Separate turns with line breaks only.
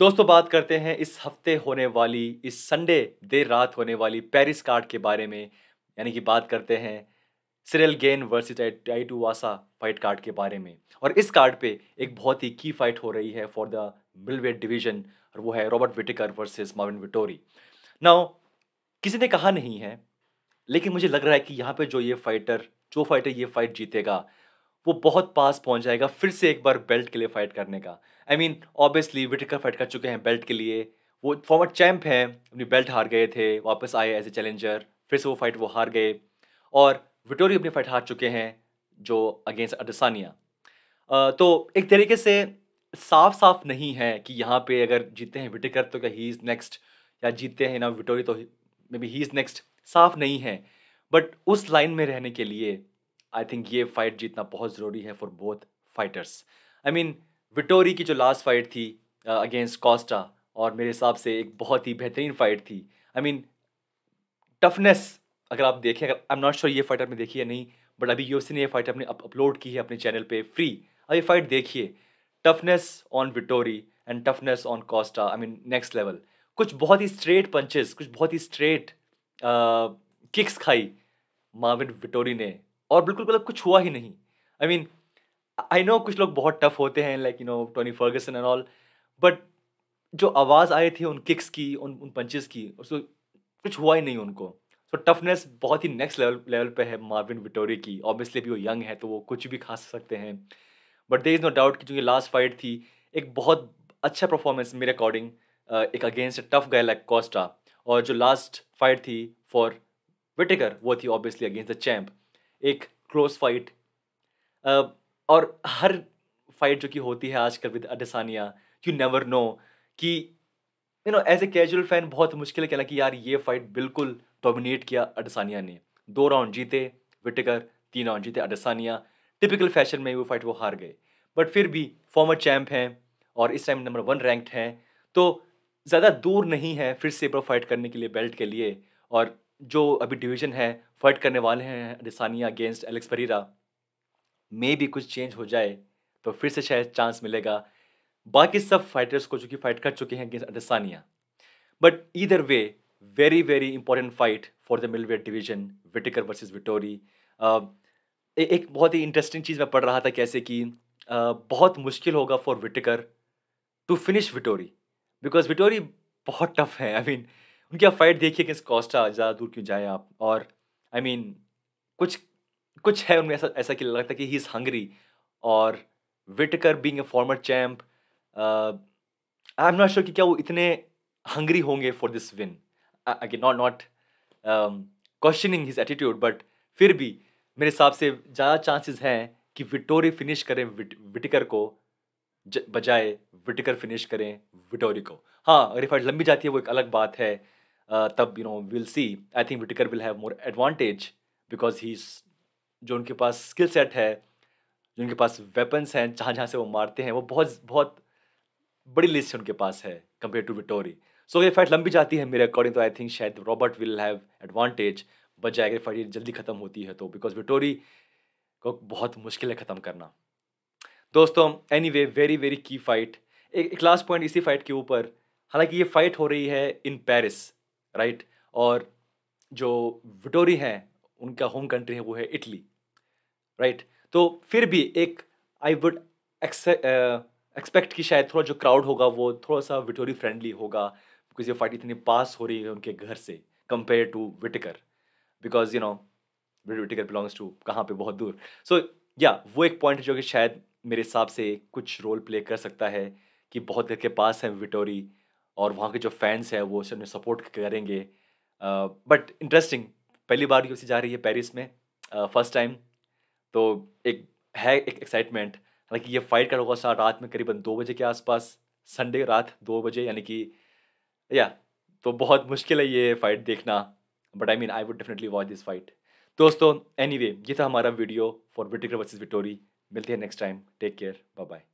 दोस्तों बात करते हैं इस हफ्ते होने वाली इस संडे देर रात होने वाली पेरिस कार्ड के बारे में यानी कि बात करते हैं Ciryl Gane Tai Tuivasa fight card के बारे में और इस कार्ड पे एक बहुत ही की फाइट हो रही है फॉर द मिलवेट डिवीजन और वो है रॉबर्ट विटिकर वर्सेस मॉविन विटोरी नाउ किसी ने कहा नहीं है लेकिन मुझे लग रहा है कि यहाँ पे जो ये फाइटर जो फाइटर ये फाइट जीतेगा वो बहुत पास पहुंच जाएगा फिर से एक बार बेल्ट के लिए फाइट करने का I mean obviously Whittaker fight कर चुके हैं बेल्ट के लिए वो फॉर्मर चैम्प हैं अपनी बेल्ट हार गए थे वापस आए एज ए चैलेंजर फिर से वो फाइट वो हार गए और विटोरी अपनी फाइट हार चुके हैं जो अगेंस्ट अडसानिया तो एक तरीके से साफ साफ नहीं है कि यहाँ पे अगर जीते हैं विटिकर तो क्या ही इज़ नेक्स्ट या जीतते हैं ना विटोरी तो maybe he is next साफ नहीं है बट उस लाइन में रहने के लिए आई थिंक ये फाइट जीतना बहुत ज़रूरी है for both fighters I mean Vettori की जो लास्ट फाइट थी अगेंस्ट uh, कॉस्टा और मेरे हिसाब से एक बहुत ही बेहतरीन फाइट थी आई मीन टफनेस अगर आप देखें अगर आई एम नॉट श्योर ये फाइट आपने देखी है नहीं बट अभी यू ने ये फाइट अपने अपलोड की है अपने चैनल पे फ्री अब ये फाइट देखिए toughness on Vettori and toughness on Costa I mean next level कुछ बहुत ही स्ट्रेट पंचेस कुछ बहुत ही स्ट्रेट किक्स uh, खाई माविन विटोरी ने और बिल्कुल मतलब कुछ हुआ ही नहीं आई मीन आई नो कुछ लोग बहुत टफ होते हैं like you know Tony Ferguson and all but जो आवाज़ आई थी उन किक्स की उन उन पंचेस की उसको कुछ हुआ ही नहीं उनको सो टफनेस बहुत ही नेक्स्ट लेवल लेवल पे है मार्विन विटोरी की ऑब्वियसली भी वो यंग है तो वो कुछ भी खा सकते हैं but there is no doubt कि जो ये लास्ट फाइट थी एक बहुत अच्छा परफॉर्मेंस मेरे अकॉर्डिंग एक अगेंस्ट टफ गए लाइक कॉस्टा और जो लास्ट फाइट थी फॉर विटेकर वो थी ऑब्वियसली अगेंस्ट द चैम्प एक क्लोज फाइट और हर फाइट जो कि होती है आजकल with Adesanya you never know कि you know as a casual fan बहुत मुश्किल है कहना कि यार ये फाइट बिल्कुल डोमिनेट किया अडसानिया ने दो राउंड जीते विटेकर तीन राउंड जीते अडसानिया टिपिकल फैशन में वो फाइट वो हार गए बट फिर भी फॉर्मर चैम्प हैं और इस टाइम नंबर वन रैंक्ड हैं तो ज़्यादा दूर नहीं है फिर से प्रो फाइट करने के लिए बेल्ट के लिए और जो अभी डिवीजन है फाइट करने वाले हैं रिसानिया अगेंस्ट एलेक्स फरीरा मे भी कुछ चेंज हो जाए तो फिर से शायद चांस मिलेगा बाकी सब फाइटर्स को कि फाइट कर चुके हैं against Adesanya but either way very very important fight for the middleweight division Whittaker versus Vettori एक बहुत ही इंटरेस्टिंग चीज़ मैं पढ़ रहा था कैसे कि बहुत मुश्किल होगा for Whittaker to finish Vettori because Vettori बहुत टफ है आई I मीन mean, उनकी आप फाइट देखिए किस कॉस्टा ज़्यादा दूर क्यों जाए आप और आई I मीन mean, कुछ कुछ है उनमें ऐसा ऐसा कि लगता है कि ही इज़ हंगरी और Whittaker being a former champ I am not sure कि क्या वो इतने हंगरी होंगे for this win I not not questioning his attitude but फिर भी मेरे हिसाब से ज़्यादा चांसेस हैं कि विटोरी फिनिश करें विट, विटिकर को बजाय विटिकर फिनिश करें विटोरी को हाँ अगर फाइट लंबी जाती है वो एक अलग बात है Uh, तब you know will see I think Whittaker will have more advantage because he जो उनके पास स्किल सेट है जो उनके पास वेपन्स हैं जहाँ जहाँ से वो मारते हैं वो बहुत बहुत बड़ी लिस्ट उनके पास है कंपेयर टू विटोरी सो ये फाइट लंबी जाती है मेरे अकॉर्डिंग तो आई थिंक शायद रॉबर्ट विल हैव एडवांटेज बच जाएगा फाइट जल्दी ख़त्म होती है तो बिकॉज विटोरी को बहुत मुश्किल है ख़त्म करना दोस्तों anyway very very key fight एक लास्ट पॉइंट इसी फाइट के ऊपर हालांकि ये फाइट हो रही है इन पेरिस राइट और जो विटोरी हैं उनका होम कंट्री है वो है इटली राइट तो फिर भी एक आई वुड एक्सपेक्ट कि शायद थोड़ा जो क्राउड होगा वो थोड़ा सा विटोरी फ्रेंडली होगा बिकॉज ये फाइट इतनी पास हो रही है उनके घर से compare to Whittaker because you know Whittaker belongs to कहाँ पे बहुत दूर सो so, या yeah, वो एक पॉइंट जो कि शायद मेरे हिसाब से कुछ रोल प्ले कर सकता है कि बहुत घर के पास है विटोरी और वहाँ के जो फैंस हैं वो उसे सपोर्ट करेंगे बट uh, इंटरेस्टिंग पहली बार यू जा रही है पेरिस में फर्स्ट टाइम तो एक है एक एक्साइटमेंट हालांकि ये फाइट का होगा सर रात में करीबन दो बजे के आसपास संडे रात दो बजे यानी कि या तो बहुत मुश्किल है ये फाइट देखना but I mean I would definitely watch this fight दोस्तों एनी anyway, ये था हमारा video for Whittaker versus Vettori मिलते हैं next time take care bye bye